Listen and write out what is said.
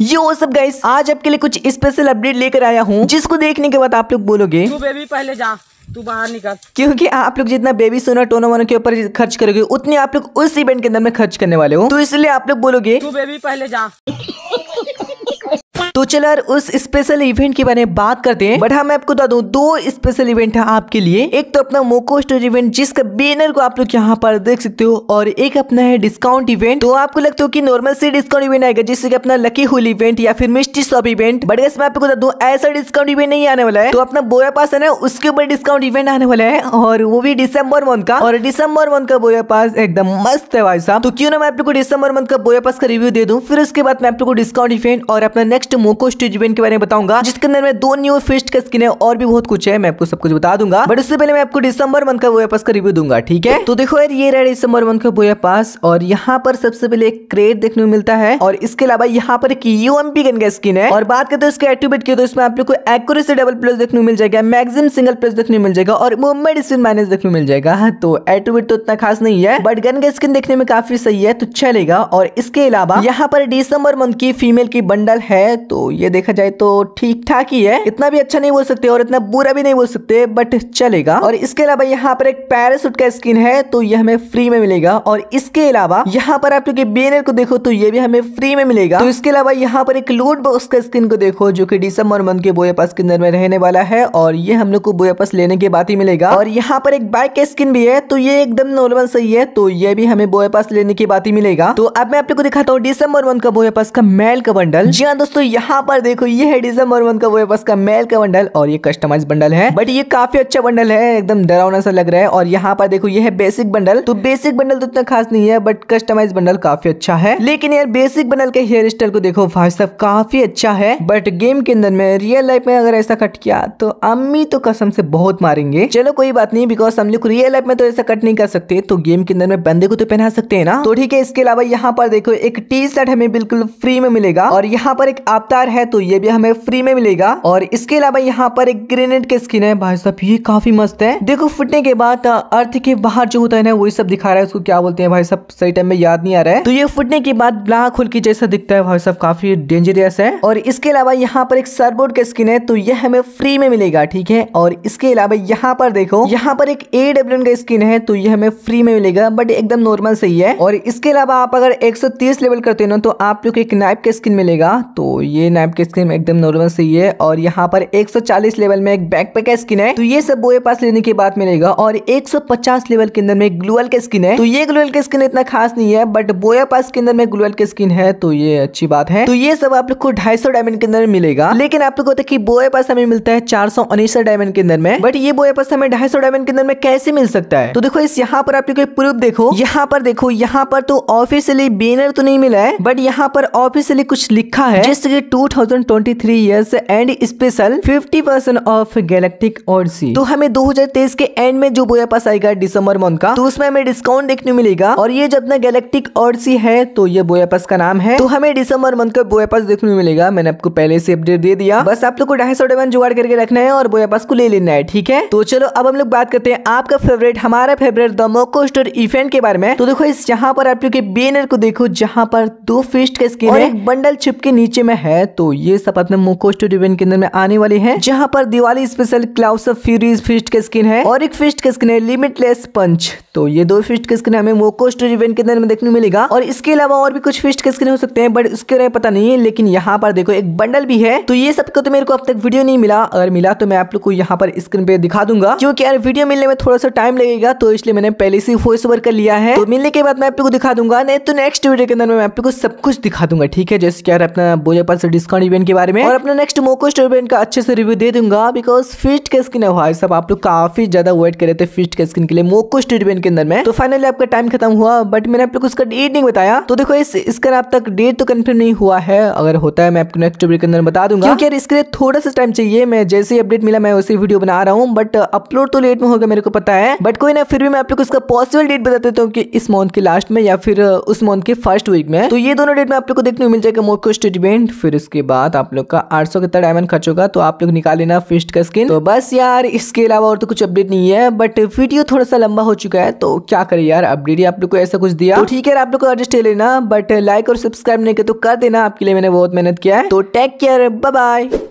यो सब गाइस आज आपके लिए कुछ स्पेशल अपडेट लेकर आया हूँ जिसको देखने के बाद आप लोग बोलोगे तू बेबी पहले जा तू बाहर निकल क्योंकि आप लोग जितना बेबी सोना टोनो वनो के ऊपर खर्च करोगे उतने आप लोग उस इवेंट के अंदर में खर्च करने वाले हो तो इसलिए आप लोग बोलोगे तू बेबी पहले जा तो चलो उस स्पेशल इवेंट के बारे में बात करते हैं बट हाँ मैं आपको बता दू दो स्पेशल इवेंट है आपके लिए एक तो अपना मोको स्टोर इवेंट जिसका बैनर को आप लोग यहाँ पर देख सकते हो और एक अपना है डिस्काउंट इवेंट तो आपको लगता हो कि नॉर्मल से डिस्काउंट इवेंट आएगा जिससे अपना लकी होल इवेंट या फिर मिस्ट्री शॉप इवेंट बट मैं आपको बता दू ऐसा डिस्काउंट इवेंट नहीं आने वाला है तो अपना बोया पास है ना उसके ऊपर डिस्काउंट इवेंट आने वाला है और वो भी डिसंबर मंथ का और डिसंबर मंथ का बोया पास एकदम मस्त है भाई साहब तो क्यों ना मैं आप लोग मंथ का बोया पास का रिव्यू दे दूं फिर उसके बाद मैं आप लोग को डिस्काउंट इवेंट और अपना नेक्स्ट मोको स्टेज इवेंट के बारे में बताऊंगा जिसके अंदर मैं दो न्यू फिस्ट का स्किन है और भी बहुत कुछ है मैं आपको सब कुछ बता दूंगा बट उससे पहले मैं आपको दिसंबर मंथ का वोया पास का रिव्यू दूंगा ठीक है तो देखो यार ये रहा दिसंबर मंथ का वोया पास और यहाँ पर सबसे पहले एक क्रेट देखने को मिलता है और इसके अलावा यहाँ पर एक यूएमपी गन का स्किन है और बात करते हैं इसके एक्टिवेट की तो इसमें आप लोग को एक्यूरेसी डबल प्लस देखने को मिल जाएगा मैक्सिम सिंगल प्लस देखने को मिल जाएगा और मूवमेंट स्पिन माइनस देखने को मिल जाएगा हाँ, तो एक्टिवेट तो इतना खास नहीं है बट गन का स्किन देखने में काफी सही है तो चलेगा और इसके अलावा यहाँ पर दिसंबर मंथ की फीमेल की बंडल है तो तो ये देखा जाए तो ठीक ठाक ही है इतना भी अच्छा नहीं बोल सकते और इतना बुरा भी नहीं बोल सकते बट चलेगा और इसके अलावा यहाँ पर एक पैरासूट का स्किन है तो ये हमें फ्री में मिलेगा और इसके अलावा यहाँ पर आप क्योंकि बेनर को देखो तो ये भी हमें फ्री में मिलेगा तो इसके अलावा यहाँ पर एक लूट बॉक्स का स्किन को देखो जो की डिसम्बर मंथ के बोया पास के अंदर में रहने वाला है और ये हम लोग को बोया पास लेने के बाद ही मिलेगा और यहाँ पर एक बाइक का स्किन भी है तो ये एकदम नॉर्मल सही है तो ये भी हमें बोया पास लेने के बाद ही मिलेगा तो अब मैं आप लोग को दिखाता हूँ डिसंबर मंथ का बोया पास का मेल का बंडल जी हाँ दोस्तों यहाँ यहाँ पर देखो ये है डिसम्बर वन का वो है बस का मेल का बंडल और ये कस्टमाइज बंडल है बट ये काफी अच्छा बंडल है एकदम डरावना सा लग रहा है और यहाँ पर देखो ये है बेसिक बंडल तो बेसिक बंडल तो इतना खास नहीं है बट कस्टमाइज बंडल काफी अच्छा है लेकिन यार बेसिक बंडल के हेयर स्टाइल को देखो भाई साहब काफी अच्छा है बट गेम के अंदर में रियल लाइफ में अगर ऐसा कट किया तो अम्मी तो कसम से बहुत मारेंगे चलो कोई बात नहीं बिकॉज हम लोग रियल लाइफ में तो ऐसा कट नहीं कर सकते तो गेम के अंदर में बंदे को तो पहना सकते हैं ना तो ठीक है इसके अलावा यहाँ पर देखो एक टी शर्ट हमें बिल्कुल फ्री में मिलेगा और यहाँ पर एक आपता स्टार है तो ये भी हमें फ्री में मिलेगा और इसके अलावा यहाँ पर एक ग्रेनेड के स्किन है भाई साहब ये काफी मस्त है देखो फुटने के बाद अर्थ के बाहर जो होता है ना वही सब दिखा रहा है उसको क्या बोलते हैं भाई साहब सही टाइम में याद नहीं आ रहा है तो ये फुटने के बाद ब्लाक खुल के जैसा दिखता है भाई साहब काफी डेंजरियस है और इसके अलावा यहाँ पर एक सरबोर्ड का स्किन है तो यह हमें फ्री में मिलेगा ठीक है और इसके अलावा यहाँ पर देखो यहाँ पर एक ए डब्ल्यू का स्किन है तो यह हमें फ्री में मिलेगा बट एकदम नॉर्मल सही है और इसके अलावा आप अगर 130 लेवल करते हो ना तो आप लोग एक नाइफ का स्किन मिलेगा तो ये नैप की स्किन एकदम नॉर्मल सही है और यहाँ पर 140 लेवल में एक बैकपैक का स्किन है तो ये सब बोए पास लेने के बाद मिलेगा और 150 लेवल के अंदर में ग्लूअल का स्किन है तो ये ग्लूअल का स्किन इतना खास नहीं है बट बोए पास के अंदर में ग्लूअल का स्किन है तो ये अच्छी बात है तो ये सब आप लोग को ढाई डायमंड के अंदर मिलेगा लेकिन आप लोग को देखिए बोए पास हमें मिलता है चार डायमंड के अंदर में बट ये बोए पास हमें ढाई डायमंड के अंदर में कैसे मिल सकता है तो देखो इस यहाँ पर आप लोग प्रूफ देखो यहाँ पर देखो यहाँ पर तो ऑफिसियली बेनर तो नहीं मिला है बट यहाँ पर ऑफिसियली कुछ लिखा है जिससे two thousand twenty three years end special fifty percent off galactic और तो हमें दो हजार तेईस के एंड में जो बोया पास आएगा दिसंबर मंथ का तो उसमें हमें डिस्काउंट देखने मिलेगा और ये जब अपना गैलेक्टिक और है तो ये बोया पास का नाम है तो हमें दिसंबर मंथ का बोया पास देखने मिलेगा मैंने आपको पहले से अपडेट दे दिया बस आप लोग को ढाई सौ डेवन जुगाड़ करके रखना है और बोया पास को ले लेना है ठीक है तो चलो अब हम लोग बात करते हैं आपका फेवरेट हमारा favourite the Moco store event के बारे में तो देखो इस जहाँ पर आप लोग के को देखो जहाँ पर दो फिस्ट का स्किन है बंडल छिप के नीचे में है है तो ये सब अपने मोकोस्टो इवेंट के अंदर में आने वाली है जहाँ पर Diwali special claws of fury's fist के स्किन है और एक फिस्ट के स्किन है लिमिटलेस पंच तो ये दो फिस्ट के स्किन हमें मोकोस्टो इवेंट के अंदर में देखने मिलेगा और इसके अलावा और भी कुछ फिस्ट के स्किन हो सकते हैं बट उसके बारे पता नहीं है लेकिन यहाँ पर देखो एक बंडल भी है तो ये सब तो मेरे को अब तक वीडियो नहीं मिला अगर मिला तो मैं आप लोग को यहाँ पर स्क्रीन पे दिखा दूंगा क्योंकि यार वीडियो मिलने में थोड़ा सा टाइम लगेगा तो इसलिए मैंने पहले से वॉइस ओवर कर लिया है तो मिलने के बाद मैं आप लोग को दिखा दूंगा नहीं तो नेक्स्ट वीडियो के अंदर मैं आप लोग को सब कुछ दिखा दूंगा ठीक है जैसे कि यार अपना बोझे पास से डिस्काउंट इवेंट के बारे में और अपना नेक्स्ट मोको स्टोर इवेंट का अच्छे से रिव्यू दे दूंगा बिकॉज फिस्ट के स्किन है भाई सब आप लोग काफी ज्यादा वेट कर रहे थे फिस्ट के स्किन के लिए मोको स्टोर इवेंट के अंदर में तो फाइनली आपका टाइम खत्म हुआ बट मैंने आप लोग उसका डेट नहीं बताया तो देखो इस इसका अब तक डेट तो कन्फर्म नहीं हुआ है अगर होता है मैं आपको नेक्स्ट वीडियो के अंदर बता दूंगा क्योंकि यार इसके लिए थोड़ा सा टाइम चाहिए मैं जैसे ही अपडेट मिला मैं वैसे वीडियो बना रहा हूँ बट अपलोड तो लेट में होगा मेरे को पता है बट कोई ना फिर भी मैं आप लोग इसका पॉसिबल डेट बता देता हूँ कि इस मंथ के लास्ट में या फिर उस मंथ के फर्स्ट वीक में तो ये दोनों डेट में आप लोग को देखने को मिल जाएगा मोको स्टेट इवेंट फिर इसके बाद आप लोग का आठ सौ कितना डायमंड खर्च होगा तो आप लोग निकाल लेना फिस्ट का स्किन तो बस यार इसके अलावा और तो कुछ अपडेट नहीं है बट वीडियो थोड़ा सा लंबा हो चुका है तो क्या करे यार अपडेट ही आप लोग को ऐसा कुछ दिया तो ठीक है आप लोग को एडजस्ट लेना बट लाइक और सब्सक्राइब नहीं कर तो कर देना आपके लिए मैंने बहुत मेहनत किया है तो टेक केयर बाय